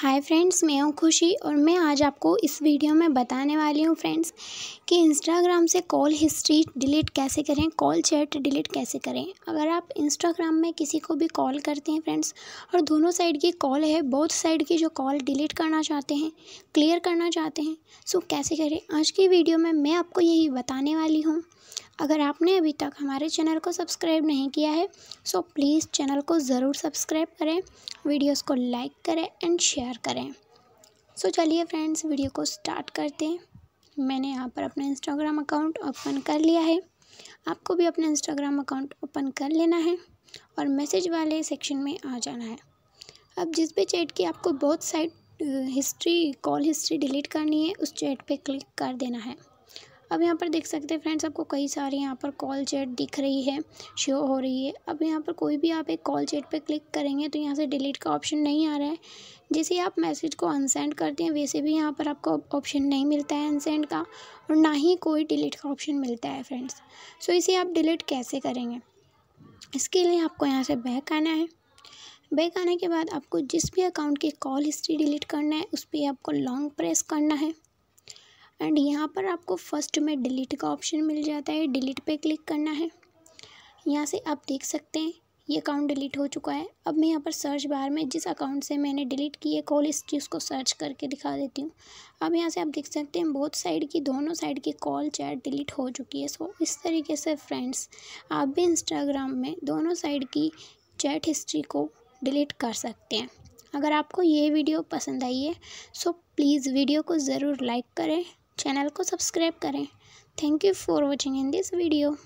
hi friends मैं हूँ खुशी और मैं आज आपको इस वीडियो में बताने वाली हूँ फ्रेंड्स कि इंस्टाग्राम से कॉल हिस्ट्री डिलीट कैसे करें कॉल चैट डिलीट कैसे करें अगर आप इंस्टाग्राम में किसी को भी कॉल करते हैं फ्रेंड्स और दोनों साइड की कॉल है बोथ साइड की जो कॉल डिलीट करना चाहते हैं क्लियर करना चाहते हैं सो कैसे करें आज की वीडियो में मैं आपको यही बताने वाली हूँ अगर आपने अभी तक हमारे चैनल को सब्सक्राइब नहीं किया है सो प्लीज़ चैनल को ज़रूर सब्सक्राइब करें वीडियोस को लाइक करें एंड शेयर करें सो चलिए फ्रेंड्स वीडियो को स्टार्ट करते हैं मैंने यहाँ पर अपना इंस्टाग्राम अकाउंट ओपन कर लिया है आपको भी अपना इंस्टाग्राम अकाउंट ओपन कर लेना है और मैसेज वाले सेक्शन में आ जाना है अब जिस भी चैट की आपको बहुत side history call history delete करनी है उस चैट पे क्लिक कर देना है अब यहाँ पर देख सकते हैं फ्रेंड्स आपको कई सारे यहाँ पर कॉल चैट दिख रही है शो हो रही है अब यहाँ पर कोई भी आप एक कॉल चैट पर क्लिक करेंगे तो यहाँ से डिलीट का ऑप्शन नहीं आ रहा है जैसे आप मैसेज को अनसेंड करते हैं वैसे भी यहाँ पर आपको ऑप्शन नहीं मिलता है अनसेंड का और ना ही कोई डिलीट का ऑप्शन मिलता है फ्रेंड्स सो इसे आप डिलीट कैसे करेंगे इसके लिए आपको यहाँ से बैक आना है बैक आने के बाद आपको जिस भी अकाउंट की कॉल हिस्ट्री डिलीट करना है उस पर आपको लॉन्ग प्रेस करना है एंड यहाँ पर आपको फर्स्ट में डिलीट का ऑप्शन मिल जाता है डिलीट पे क्लिक करना है यहाँ से आप देख सकते हैं ये अकाउंट डिलीट हो चुका है अब मैं यहाँ पर सर्च बार में जिस अकाउंट से मैंने डिलीट की है कॉल हिस्ट्री उसको सर्च करके दिखा देती हूँ अब यहाँ से आप देख सकते हैं बहुत साइड की दोनों साइड की कॉल चैट डिलीट हो चुकी है सो इस तरीके से फ्रेंड्स आप भी इंस्टाग्राम में दोनों साइड की चैट हिस्ट्री को डिलीट कर सकते हैं अगर आपको ये वीडियो पसंद आई है सो प्लीज़ वीडियो को ज़रूर लाइक करें चैनल को सब्सक्राइब करें thank you for watching in this video